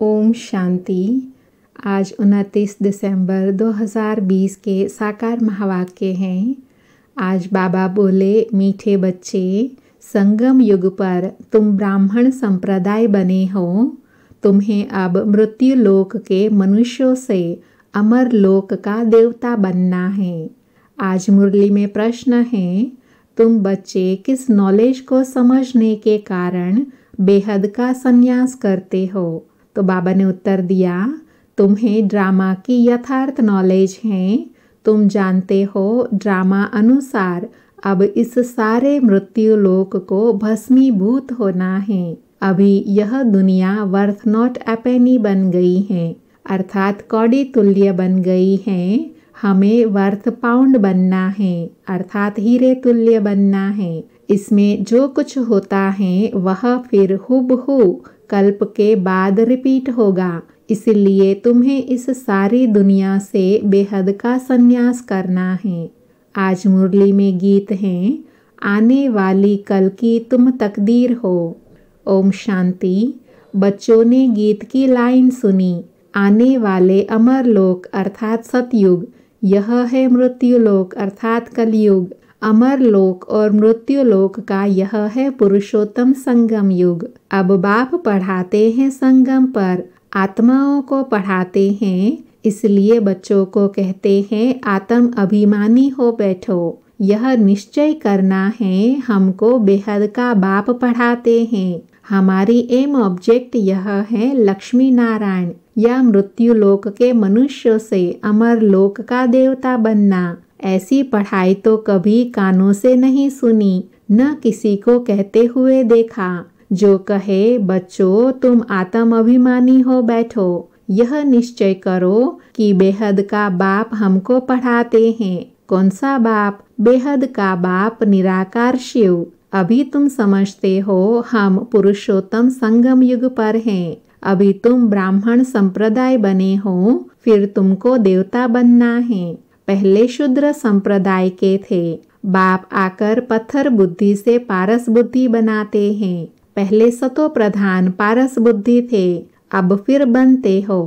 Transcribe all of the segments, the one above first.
ओम शांति आज उनतीस दिसंबर 2020 के साकार महावाक्य हैं आज बाबा बोले मीठे बच्चे संगम युग पर तुम ब्राह्मण संप्रदाय बने हो तुम्हें अब मृत्यु लोक के मनुष्यों से अमर लोक का देवता बनना है आज मुरली में प्रश्न है तुम बच्चे किस नॉलेज को समझने के कारण बेहद का संन्यास करते हो तो बाबा ने उत्तर दिया तुम्हें ड्रामा की यथार्थ नॉलेज है तुम जानते हो ड्रामा अनुसार अब इस सारे मृत्यु लोक को भस्मीभूत होना है अभी यह दुनिया वर्थ नॉट एपेनी बन गई है अर्थात कौड़ी तुल्य बन गई है हमें वर्थ पाउंड बनना है अर्थात हीरे तुल्य बनना है इसमें जो कुछ होता है वह फिर हु कल्प के बाद रिपीट होगा इसलिए तुम्हें इस सारी दुनिया से बेहद का संन्यास करना है आज मुरली में गीत हैं आने वाली कल की तुम तकदीर हो ओम शांति बच्चों ने गीत की लाइन सुनी आने वाले अमर लोक अर्थात सतयुग यह है मृत्युलोक अर्थात कलयुग अमर लोक और मृत्यु लोक का यह है पुरुषोत्तम संगम युग अब बाप पढ़ाते हैं संगम पर आत्माओं को पढ़ाते हैं इसलिए बच्चों को कहते हैं आत्म अभिमानी हो बैठो यह निश्चय करना है हमको बेहद का बाप पढ़ाते हैं हमारी एम ऑब्जेक्ट यह है लक्ष्मी नारायण या मृत्यु लोक के मनुष्य से अमर लोक का देवता बनना ऐसी पढ़ाई तो कभी कानों से नहीं सुनी न किसी को कहते हुए देखा जो कहे बच्चों तुम आत्म अभिमानी हो बैठो यह निश्चय करो कि बेहद का बाप हमको पढ़ाते हैं कौन सा बाप बेहद का बाप निराकार शिव अभी तुम समझते हो हम पुरुषोत्तम संगम युग पर हैं अभी तुम ब्राह्मण संप्रदाय बने हो फिर तुमको देवता बनना है पहले शूद्र संप्रदाय के थे बाप आकर पत्थर बुद्धि से पारस बुद्धि बनाते हैं पहले सतो प्रधान पारस बुद्धि थे अब फिर बनते हो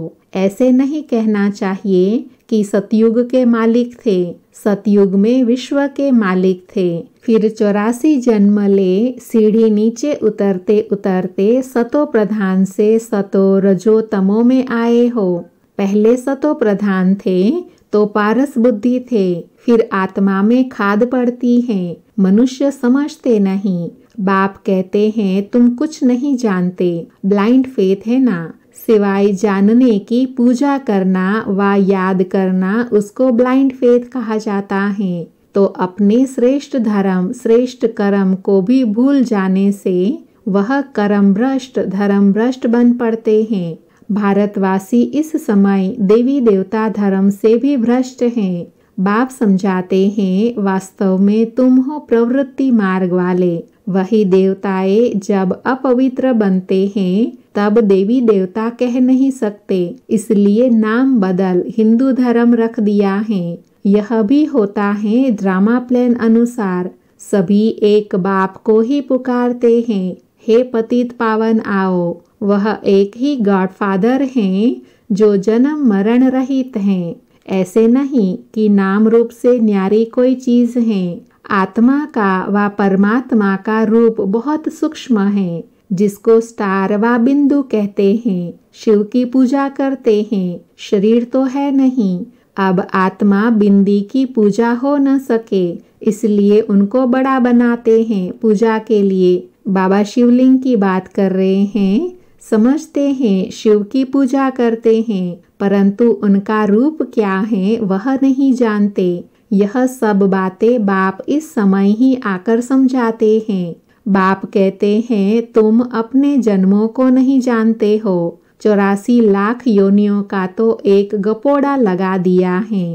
ऐसे नहीं कहना चाहिए कि सतयुग के मालिक थे सतयुग में विश्व के मालिक थे फिर चौरासी जन्म ले सीढ़ी नीचे उतरते उतरते सतो प्रधान से सतो रजो तमो में आए हो पहले सतो प्रधान थे तो पारस बुद्धि थे फिर आत्मा में खाद पड़ती है मनुष्य समझते नहीं बाप कहते हैं तुम कुछ नहीं जानते ब्लाइंड फेथ है ना सिवाय जानने की पूजा करना व याद करना उसको ब्लाइंड फेथ कहा जाता है तो अपने श्रेष्ठ धर्म श्रेष्ठ कर्म को भी भूल जाने से वह कर्म भ्रष्ट धर्म भ्रष्ट बन पड़ते हैं भारतवासी इस समय देवी देवता धर्म से भी भ्रष्ट हैं बाप समझाते हैं वास्तव में तुम हो प्रवृत्ति मार्ग वाले वही देवताए जब अपवित्र बनते हैं तब देवी देवता कह नहीं सकते इसलिए नाम बदल हिंदू धर्म रख दिया है यह भी होता है ड्रामा प्लान अनुसार सभी एक बाप को ही पुकारते हैं हे पतित पावन आओ वह एक ही गॉड फादर हैं जो जन्म मरण रहित हैं ऐसे नहीं कि नाम रूप से न्यारी कोई चीज है आत्मा का व परमात्मा का रूप बहुत सूक्ष्म है जिसको स्टार व बिंदु कहते हैं शिव की पूजा करते हैं शरीर तो है नहीं अब आत्मा बिंदी की पूजा हो न सके इसलिए उनको बड़ा बनाते हैं पूजा के लिए बाबा शिवलिंग की बात कर रहे हैं समझते हैं शिव की पूजा करते हैं परंतु उनका रूप क्या है वह नहीं जानते यह सब बातें बाप इस समय ही आकर समझाते हैं बाप कहते हैं तुम अपने जन्मों को नहीं जानते हो चौरासी लाख योनियों का तो एक गपोड़ा लगा दिया है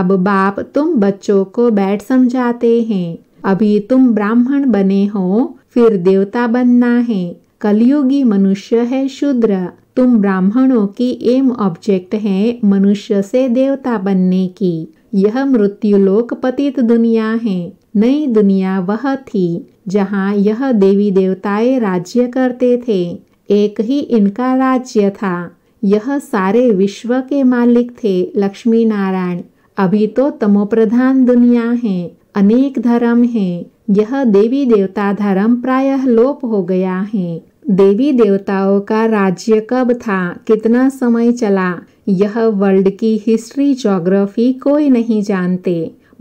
अब बाप तुम बच्चों को बैठ समझाते हैं अभी तुम ब्राह्मण बने हो फिर देवता बनना है कलयुगी मनुष्य है शूद्र तुम ब्राह्मणों की एम ऑब्जेक्ट है मनुष्य से देवता बनने की यह लोक पतित दुनिया है नई दुनिया वह थी जहाँ यह देवी देवताएं राज्य करते थे एक ही इनका राज्य था यह सारे विश्व के मालिक थे लक्ष्मी नारायण अभी तो तमोप्रधान दुनिया है अनेक धर्म है यह देवी देवता धर्म प्रायः लोप हो गया है देवी देवताओं का राज्य कब था कितना समय चला यह वर्ल्ड की हिस्ट्री जोग्राफी कोई नहीं जानते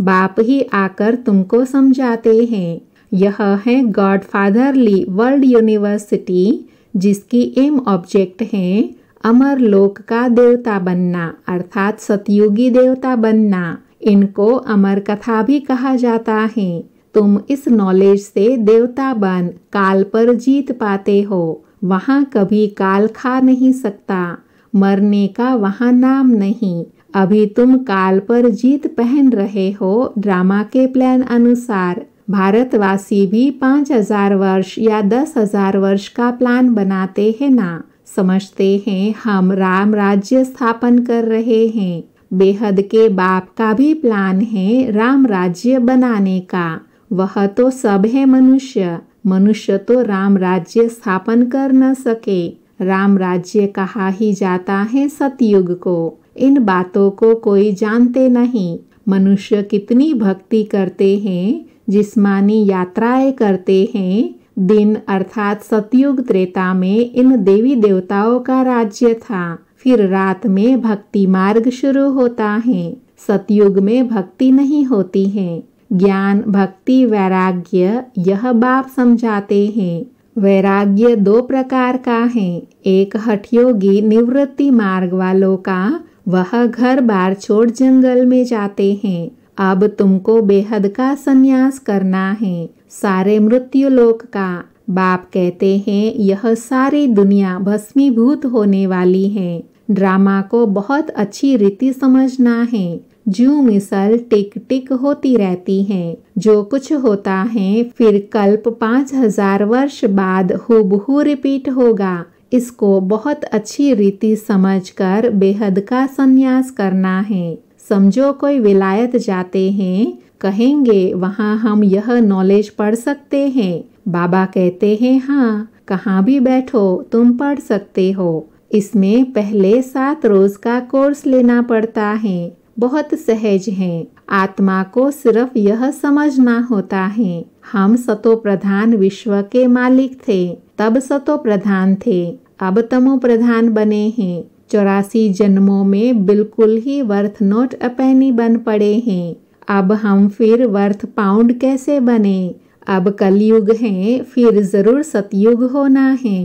बाप ही आकर तुमको समझाते हैं यह है गॉड फादरली वर्ल्ड यूनिवर्सिटी जिसकी एम ऑब्जेक्ट है अमर लोक का देवता बनना अर्थात सतयुगी देवता बनना इनको अमर कथा भी कहा जाता है तुम इस नॉलेज से देवता बन काल पर जीत पाते हो वहाँ कभी काल खा नहीं सकता मरने का वहाँ नाम नहीं अभी तुम काल पर जीत पहन रहे हो ड्रामा के प्लान अनुसार भारतवासी भी पाँच हजार वर्ष या दस हजार वर्ष का प्लान बनाते हैं ना समझते हैं हम राम राज्य स्थापन कर रहे हैं बेहद के बाप का भी प्लान है राम राज्य बनाने का वह तो सब है मनुष्य मनुष्य तो राम राज्य स्थापन कर न सके राम राज्य कहा ही जाता है सतयुग को इन बातों को कोई जानते नहीं मनुष्य कितनी भक्ति करते हैं जिस्मानी यात्राएं करते हैं दिन अर्थात सतयुग त्रेता में इन देवी देवताओं का राज्य था फिर रात में भक्ति मार्ग शुरू होता है सतयुग में भक्ति नहीं होती है ज्ञान भक्ति वैराग्य यह बाप समझाते हैं वैराग्य दो प्रकार का है एक हठयोगी निवृत्ति मार्ग वालों का वह घर बार छोड़ जंगल में जाते हैं अब तुमको बेहद का संन्यास करना है सारे मृत्यु लोक का बाप कहते हैं यह सारी दुनिया भस्मीभूत होने वाली है ड्रामा को बहुत अच्छी रीति समझना है जू मिसल टिक टिक होती रहती हैं जो कुछ होता है फिर कल्प पाँच हजार वर्ष बाद हूबहू रिपीट होगा इसको बहुत अच्छी रीति समझकर बेहद का संन्यास करना है समझो कोई विलायत जाते हैं कहेंगे वहाँ हम यह नॉलेज पढ़ सकते हैं बाबा कहते हैं हाँ कहाँ भी बैठो तुम पढ़ सकते हो इसमें पहले सात रोज का कोर्स लेना पड़ता है बहुत सहज हैं आत्मा को सिर्फ यह समझना होता है हम सतो प्रधान विश्व के मालिक थे तब सतो प्रधान थे अब तमो प्रधान बने हैं चौरासी जन्मों में बिल्कुल ही वर्थ नोट अपैनी बन पड़े हैं अब हम फिर वर्थ पाउंड कैसे बने अब कलयुग है फिर जरूर सतयुग होना है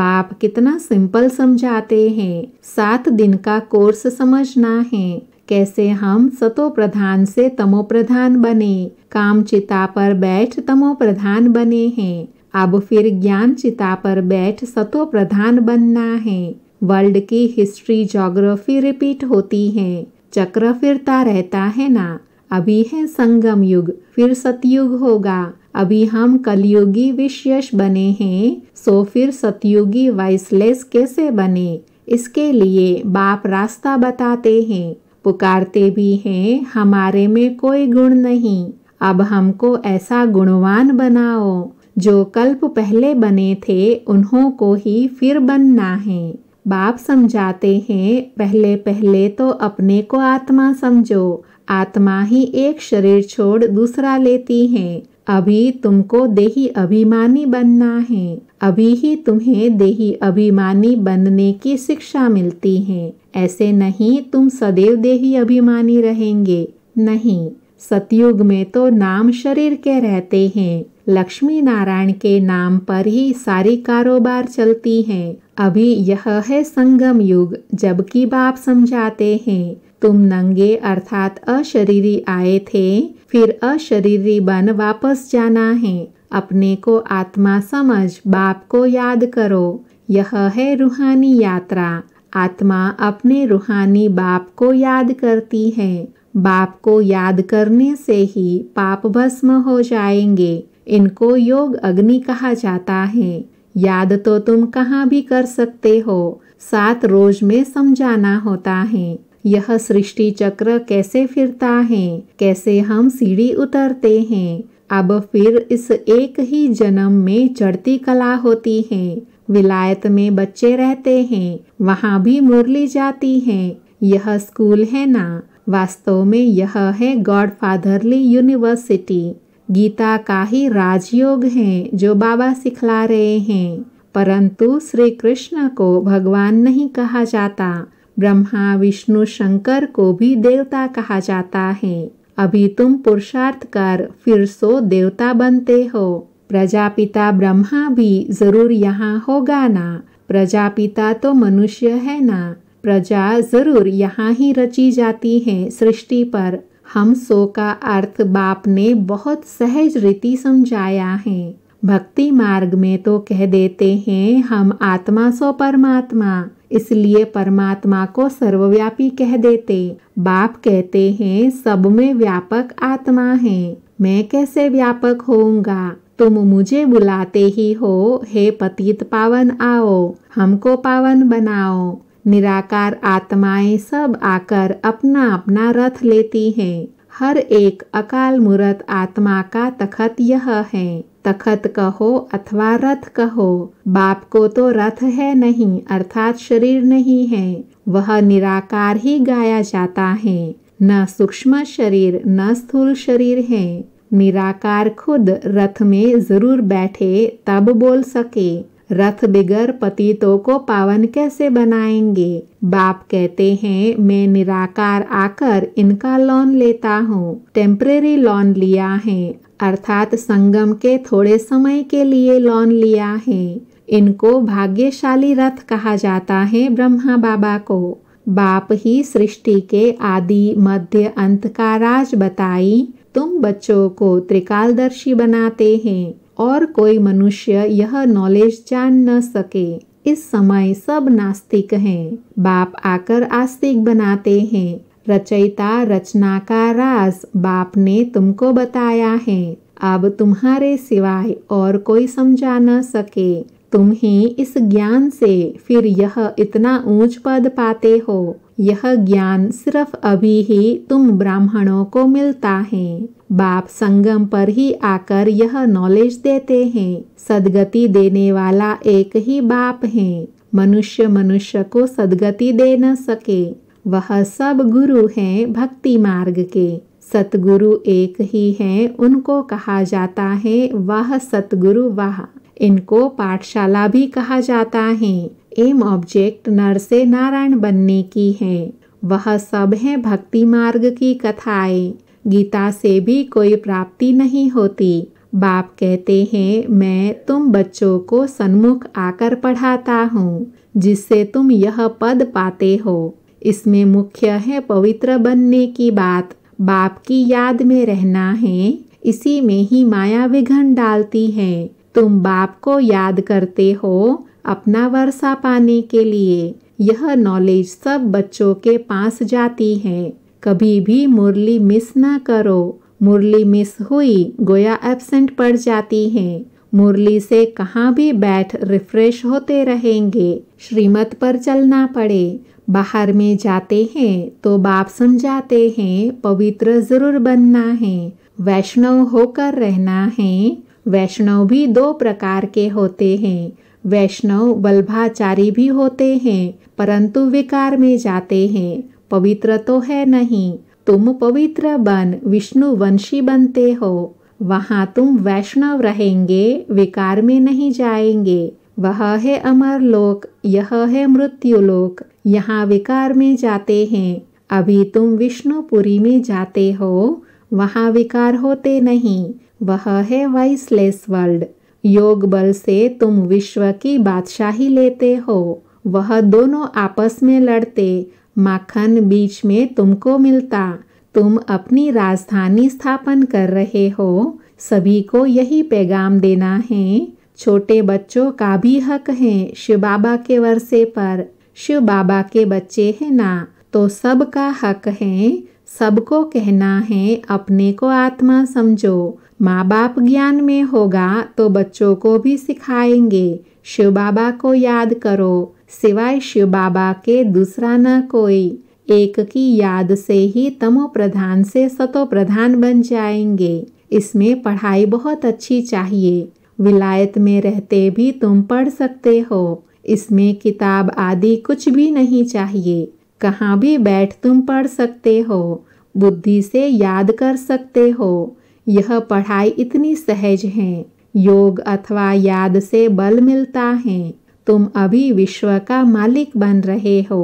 बाप कितना सिंपल समझाते हैं सात दिन का कोर्स समझना है कैसे हम सतो प्रधान से तमो प्रधान बने काम चिता पर बैठ तमो प्रधान बने हैं अब फिर ज्ञान चिता पर बैठ सतो प्रधान बनना है वर्ल्ड की हिस्ट्री जोग्राफी रिपीट होती है चक्र फिरता रहता है ना अभी है संगम युग फिर सतयुग होगा अभी हम कलयुगी विशेष बने हैं सो फिर सतयुगी वाइसलेस कैसे बने इसके लिए बाप रास्ता बताते हैं पुकारते भी हैं हमारे में कोई गुण नहीं अब हमको ऐसा गुणवान बनाओ जो कल्प पहले बने थे उन्हों को ही फिर बनना है बाप समझाते हैं पहले पहले तो अपने को आत्मा समझो आत्मा ही एक शरीर छोड़ दूसरा लेती है अभी तुमको देही अभिमानी बनना है अभी ही तुम्हें देही अभिमानी बनने की शिक्षा मिलती है ऐसे नहीं तुम सदैव देही अभिमानी रहेंगे नहीं सतयुग में तो नाम शरीर के रहते हैं लक्ष्मी नारायण के नाम पर ही सारी कारोबार चलती हैं अभी यह है संगम युग जबकि बाप समझाते हैं तुम नंगे अर्थात अशरीरी आए थे फिर अशरीरी बन वापस जाना है अपने को आत्मा समझ बाप को याद करो यह है रूहानी यात्रा आत्मा अपने रूहानी बाप को याद करती है बाप को याद करने से ही पाप भस्म हो जाएंगे इनको योग अग्नि कहा जाता है याद तो तुम कहाँ भी कर सकते हो सात रोज में समझाना होता है यह सृष्टि चक्र कैसे फिरता है कैसे हम सीढ़ी उतरते हैं अब फिर इस एक ही जन्म में चढ़ती कला होती है विलायत में बच्चे रहते हैं वहाँ भी मुरली जाती है यह स्कूल है ना वास्तव में यह है गॉड फादरली यूनिवर्सिटी गीता का ही राजयोग है जो बाबा सिखला रहे हैं परंतु श्री कृष्ण को भगवान नहीं कहा जाता ब्रह्मा विष्णु शंकर को भी देवता कहा जाता है अभी तुम पुरुषार्थ कर फिर सो देवता बनते हो प्रजापिता ब्रह्मा भी जरूर यहाँ होगा ना प्रजापिता तो मनुष्य है ना प्रजा जरूर यहाँ ही रची जाती है सृष्टि पर हम सो का अर्थ बाप ने बहुत सहज रीति समझाया है भक्ति मार्ग में तो कह देते हैं हम आत्मा सो परमात्मा इसलिए परमात्मा को सर्वव्यापी कह देते बाप कहते हैं सब में व्यापक आत्मा है मैं कैसे व्यापक होऊंगा तुम मुझे बुलाते ही हो हे पतित पावन आओ हमको पावन बनाओ निराकार आत्माएं सब आकर अपना अपना रथ लेती हैं हर एक अकाल मूर्त आत्मा का तखत यह है तखत कहो अथवा रथ कहो बाप को तो रथ है नहीं अर्थात शरीर नहीं है वह निराकार ही गाया जाता है न सूक्ष्म शरीर न स्थूल शरीर है निराकार खुद रथ में जरूर बैठे तब बोल सके रथ बिगर पतितों को पावन कैसे बनाएंगे बाप कहते हैं मैं निराकार आकर इनका लोन लेता हूँ टेम्परेरी लोन लिया है अर्थात संगम के थोड़े समय के लिए लोन लिया है इनको भाग्यशाली रथ कहा जाता है ब्रह्मा बाबा को बाप ही सृष्टि के आदि मध्य अंत का राज बताई तुम बच्चों को त्रिकालदर्शी बनाते हैं और कोई मनुष्य यह नॉलेज जान न सके इस समय सब नास्तिक हैं बाप आकर आस्तिक बनाते हैं रचयिता रचना का रास बाप ने तुमको बताया है अब तुम्हारे सिवाय और कोई समझा न सके तुम ही इस ज्ञान से फिर यह इतना ऊंच पद पाते हो यह ज्ञान सिर्फ अभी ही तुम ब्राह्मणों को मिलता है बाप संगम पर ही आकर यह नॉलेज देते हैं सदगति देने वाला एक ही बाप है मनुष्य मनुष्य को सदगति दे न सके वह सब गुरु हैं भक्ति मार्ग के सतगुरु एक ही हैं उनको कहा जाता है वह सतगुरु वह इनको पाठशाला भी कहा जाता है एम ऑब्जेक्ट नर से नारायण बनने की है वह सब है भक्ति मार्ग की कथाएं गीता से भी कोई प्राप्ति नहीं होती बाप कहते हैं मैं तुम बच्चों को सन्मुख आकर पढ़ाता हूँ जिससे तुम यह पद पाते हो इसमें मुख्य है पवित्र बनने की बात बाप की याद में रहना है इसी में ही माया विघन डालती है तुम बाप को याद करते हो अपना वर्षा पाने के लिए यह नॉलेज सब बच्चों के पास जाती है कभी भी मुरली मिस ना करो मुरली मिस हुई गोया एबसेंट पड़ जाती है मुरली से कहाँ भी बैठ रिफ्रेश होते रहेंगे श्रीमत पर चलना पड़े बाहर में जाते हैं तो बाप समझाते हैं पवित्र जरूर बनना है वैष्णव होकर रहना है वैष्णव भी दो प्रकार के होते हैं वैष्णव वल्भाचारी भी होते हैं परंतु विकार में जाते हैं पवित्र तो है नहीं तुम पवित्र बन विष्णु वंशी बनते हो वहाँ तुम वैष्णव रहेंगे विकार में नहीं जाएंगे वह है अमर लोक यह है मृत्यु लोक यहाँ विकार में जाते हैं अभी तुम विष्णुपुरी में जाते हो वहाँ विकार होते नहीं वह है वाइसलेस वर्ल्ड योग बल से तुम विश्व की बादशाही लेते हो वह दोनों आपस में लड़ते माखन बीच में तुमको मिलता तुम अपनी राजधानी स्थापन कर रहे हो सभी को यही पैगाम देना है छोटे बच्चों का भी हक है शिव बाबा के वर्षे पर शिव बाबा के बच्चे हैं ना तो सबका हक है सबको कहना है अपने को आत्मा समझो माँ बाप ज्ञान में होगा तो बच्चों को भी सिखाएंगे शिव बाबा को याद करो सिवाय शिव बाबा के दूसरा न कोई एक की याद से ही तमो प्रधान से सतो प्रधान बन जाएंगे इसमें पढ़ाई बहुत अच्छी चाहिए विलायत में रहते भी तुम पढ़ सकते हो इसमें किताब आदि कुछ भी नहीं चाहिए कहाँ भी बैठ तुम पढ़ सकते हो बुद्धि से याद कर सकते हो यह पढ़ाई इतनी सहज है योग अथवा याद से बल मिलता है तुम अभी विश्व का मालिक बन रहे हो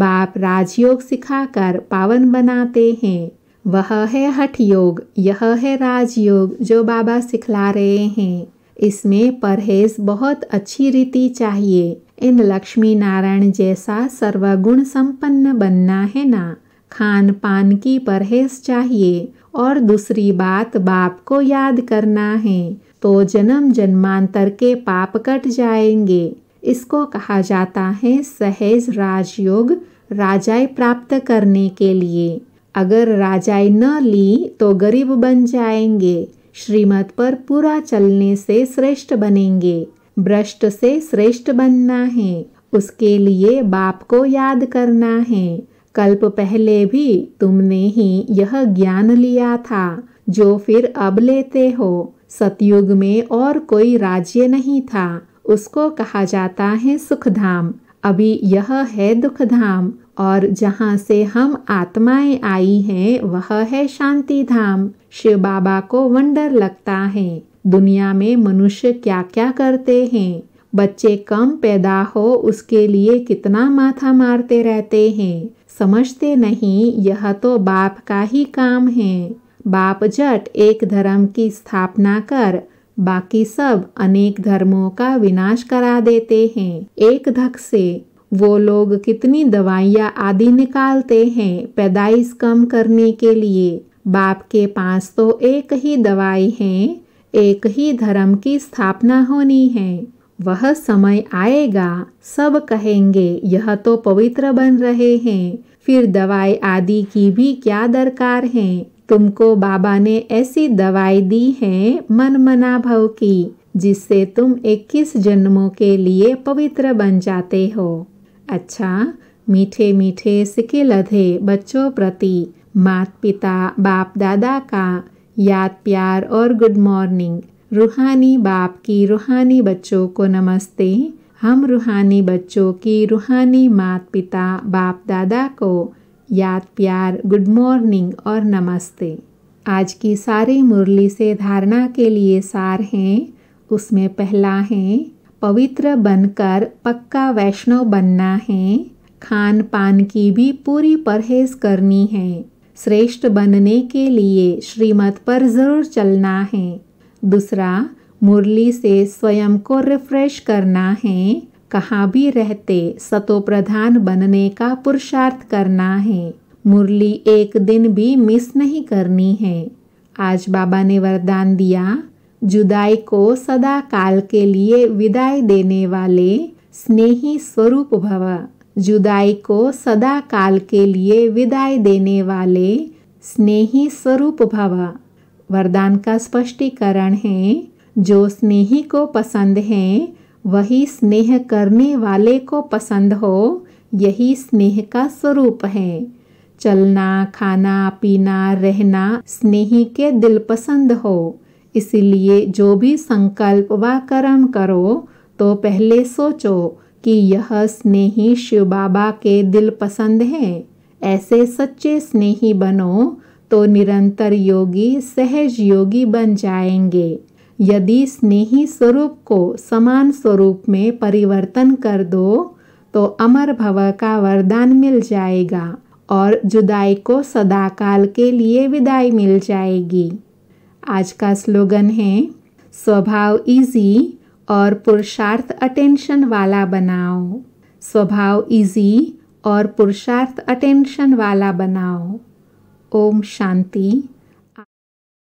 बाप राजयोग सिखाकर पावन बनाते हैं वह है हठ योग यह है राजयोग जो बाबा सिखला रहे हैं इसमें परहेज बहुत अच्छी रीति चाहिए इन लक्ष्मी नारायण जैसा सर्वगुण संपन्न बनना है ना खान पान की परहेज चाहिए और दूसरी बात बाप को याद करना है तो जन्म जन्मांतर के पाप कट जाएंगे इसको कहा जाता है सहेज राजयोग राजाई प्राप्त करने के लिए अगर राजाई न ली तो गरीब बन जाएंगे श्रीमत पर पूरा चलने से श्रेष्ठ बनेंगे भ्रष्ट से श्रेष्ठ बनना है उसके लिए बाप को याद करना है कल्प पहले भी तुमने ही यह ज्ञान लिया था जो फिर अब लेते हो सतयुग में और कोई राज्य नहीं था उसको कहा जाता है सुखधाम अभी यह है दुखधाम और जहाँ से हम आत्माएं आई हैं वह है शांति धाम शिव बाबा को वंडर लगता है दुनिया में मनुष्य क्या क्या करते हैं बच्चे कम पैदा हो उसके लिए कितना माथा मारते रहते हैं समझते नहीं यह तो बाप का ही काम है बाप जट एक धर्म की स्थापना कर बाकी सब अनेक धर्मों का विनाश करा देते हैं एक धक से वो लोग कितनी दवाइयाँ आदि निकालते हैं पैदाइश कम करने के लिए बाप के पास तो एक ही दवाई है एक ही धर्म की स्थापना होनी है वह समय आएगा सब कहेंगे यह तो पवित्र बन रहे हैं फिर दवाई आदि की भी क्या दरकार है तुमको बाबा ने ऐसी दवाई दी है मन मना भव की जिससे तुम 21 जन्मों के लिए पवित्र बन जाते हो अच्छा मीठे मीठे सिके लधे बच्चों प्रति मात पिता बाप दादा का याद प्यार और गुड मॉर्निंग रूहानी बाप की रूहानी बच्चों को नमस्ते हम रूहानी बच्चों की रूहानी मात पिता बाप दादा को याद प्यार गुड मॉर्निंग और नमस्ते आज की सारी मुरली से धारणा के लिए सार हैं उसमें पहला है पवित्र बनकर पक्का वैष्णव बनना है खान पान की भी पूरी परहेज करनी है श्रेष्ठ बनने के लिए श्रीमत पर जरूर चलना है दूसरा मुरली से स्वयं को रिफ्रेश करना है कहाँ भी रहते सतो प्रधान बनने का पुरुषार्थ करना है मुरली एक दिन भी मिस नहीं करनी है आज बाबा ने वरदान दिया जुदाई को सदा काल के लिए विदाई देने वाले स्नेही स्वरूप भव जुदाई को सदा काल के लिए विदाई देने वाले स्नेही स्वरूप भव वरदान का स्पष्टीकरण है जो स्नेही को पसंद है वही स्नेह करने वाले को पसंद हो यही स्नेह का स्वरूप है चलना खाना पीना रहना स्नेही के दिल पसंद हो इसलिए जो भी संकल्प व कर्म करो तो पहले सोचो कि यह स्नेही शिव बाबा के दिल पसंद हैं ऐसे सच्चे स्नेही बनो तो निरंतर योगी सहज योगी बन जाएंगे यदि स्नेही स्वरूप को समान स्वरूप में परिवर्तन कर दो तो अमर भव का वरदान मिल जाएगा और जुदाई को सदाकाल के लिए विदाई मिल जाएगी आज का स्लोगन है स्वभाव इजी और पुरुषार्थ अटेंशन वाला बनाओ स्वभाव इजी और पुरुषार्थ अटेंशन वाला बनाओ ओम शांति